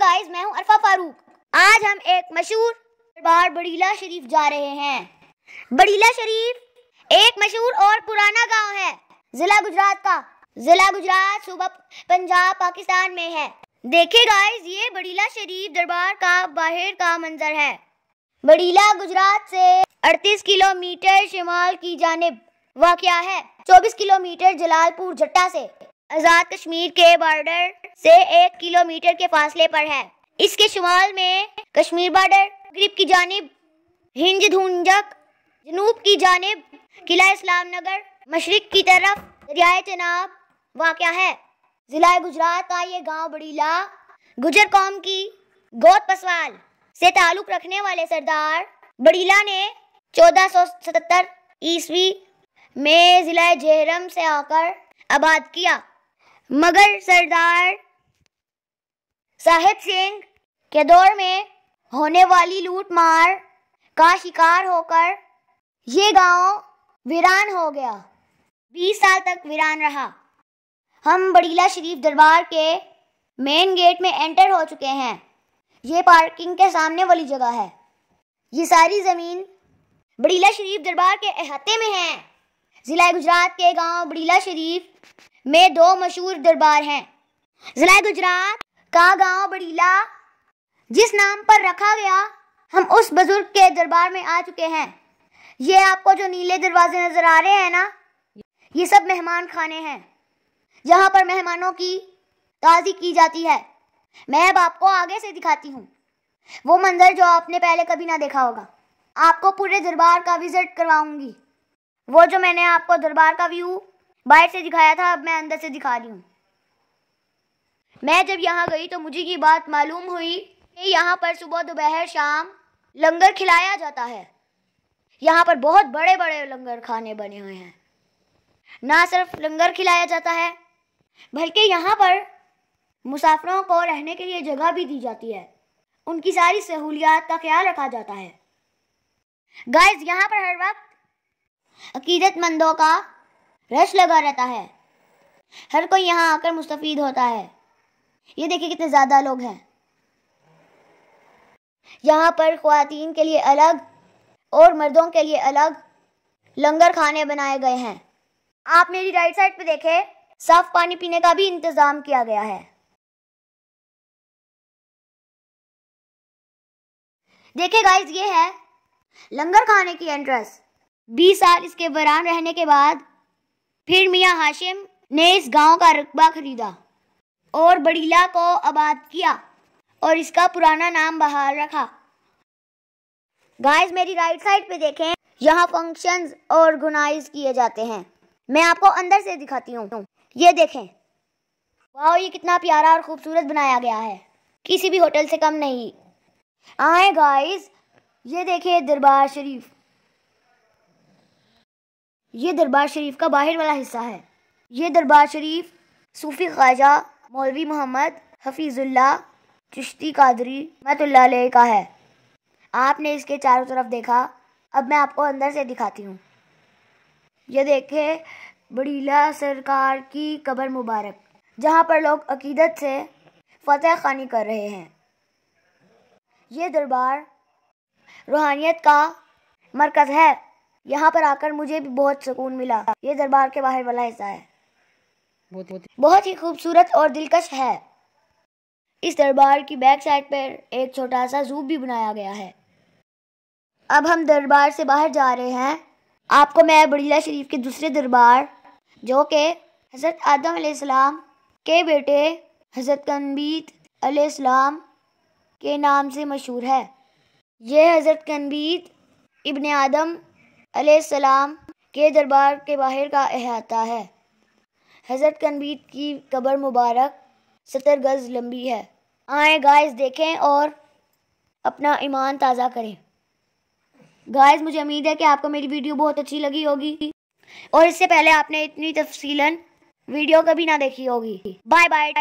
guys मैं हूं अरफा फारूक आज हम एक मशहूर दरबार बड़ीला शरीफ जा रहे हैं बड़ीला शरीफ एक मशहूर और पुराना गांव है जिला गुजरात का जिला गुजरात सूबा पंजाब पाकिस्तान में है देखिए गाइस ये बड़ीला शरीफ दरबार का बाहर का मंजर है बड़ीला गुजरात से 38 किलोमीटर शिमाल की जानब वाक़ है 24 किलोमीटर जलालपुर जट्टा से आज़ाद कश्मीर के बॉर्डर से एक किलोमीटर के फासले पर है इसके शुमाल में कश्मीर बॉर्डर मगरब की जानब हिंज धुंजक जनूब की जानब किला इस्लाम नगर मशरक की तरफ दरियाए चनाब वाक़ है ज़िला गुजरात का ये गांव बड़ीला गुजर कौम की गोद पसवाल से ताल्लुक़ रखने वाले सरदार बड़ीला ने 1477 ईस्वी में ज़िला जहरम से आकर आबाद किया मगर सरदार साहिब सिंह के दौर में होने वाली लूटमार का शिकार होकर ये गांव वीरान हो गया बीस साल तक वीरान रहा हम बड़ीला शरीफ दरबार के मेन गेट में एंटर हो चुके हैं ये पार्किंग के सामने वाली जगह है ये सारी ज़मीन बड़ीला शरीफ दरबार के अहाते में है ज़िला गुजरात के गांव बड़ीला शरीफ में दो मशहूर दरबार हैं जिला गुजरात का गांव बड़ीला जिस नाम पर रखा गया हम उस बुजुर्ग के दरबार में आ चुके हैं ये आपको जो नीले दरवाजे नज़र आ रहे हैं ना ये सब मेहमान खाने हैं यहाँ पर मेहमानों की ताज़ी की जाती है मैं अब आपको आगे से दिखाती हूँ वो मंजर जो आपने पहले कभी ना देखा होगा आपको पूरे दरबार का विजिट करवाऊंगी वो जो मैंने आपको दरबार का व्यू बाहर से दिखाया था अब मैं अंदर से दिखा रही हूँ मैं जब यहाँ गई तो मुझे ये बात मालूम हुई कि यहाँ पर सुबह दोपहर शाम लंगर खिलाया जाता है यहाँ पर बहुत बड़े बड़े लंगर खाने बने हुए हैं ना सिर्फ लंगर खिलाया जाता है बल्कि यहाँ पर मुसाफरों को रहने के लिए जगह भी दी जाती है उनकी सारी सहूलियात का ख्याल रखा जाता है गाइस यहाँ पर हर वक्त अकीदतमंदों का रश लगा रहता है हर कोई यहाँ आकर मुस्तफ़ होता है ये देखिए कितने ज़्यादा लोग हैं यहाँ पर ख़वातीन के लिए अलग और मर्दों के लिए अलग लंगर खाने बनाए गए हैं आप मेरी राइट साइड पे देखें साफ पानी पीने का भी इंतज़ाम किया गया है देखे गाइस ये है लंगर खाने की एंट्रेंस 20 साल इसके बरान रहने के बाद फिर मियाँ हाशिम ने इस गांव का रकबा खरीदा और बड़ीला को आबाद किया और इसका पुराना नाम बहाल रखा गाइस मेरी राइट साइड पे देखें यहाँ फंक्शंस ऑर्गेनाइज किए जाते हैं मैं आपको अंदर से दिखाती हूँ ये देखें वाह ये कितना प्यारा और खूबसूरत बनाया गया है किसी भी होटल से कम नहीं आए गाइस ये देखें दरबार शरीफ ये दरबार शरीफ का बाहर वाला हिस्सा है ये दरबार शरीफ सूफ़ी ख्वाजा मौलवी मोहम्मद हफीज़ुल्ला चश्ती कादरी मतुल्ला का है आपने इसके चारों तरफ देखा अब मैं आपको अंदर से दिखाती हूँ यह देखे बड़ीला सरकार की कबर मुबारक जहाँ पर लोग अकीदत से फतेह खानी कर रहे हैं ये दरबार रूहानियत का मरकज़ है यहाँ पर आकर मुझे भी बहुत सुकून मिला ये दरबार के बाहर वाला हिस्सा है बहुत, बहुत, बहुत ही खूबसूरत और दिलकश है इस दरबार की बैक साइड पर एक छोटा सा जू भी बनाया गया है अब हम दरबार से बाहर जा रहे हैं आपको मैं बड़ीला शरीफ के दूसरे दरबार जो कि हज़रत आदम सलाम के बेटे हज़रत कनबीत सलाम के नाम से मशहूर है यह हज़रत कनबीत इबन आदम सलाम के दरबार के बाहर का अहाता है हज़रत कनबीत की कब्र मुबारक सत्तर गज़ लंबी है आए गाइस देखें और अपना ईमान ताज़ा करें गाइस मुझे उम्मीद है कि आपको मेरी वीडियो बहुत अच्छी लगी होगी और इससे पहले आपने इतनी तफसीलन वीडियो कभी ना देखी होगी बाय बाय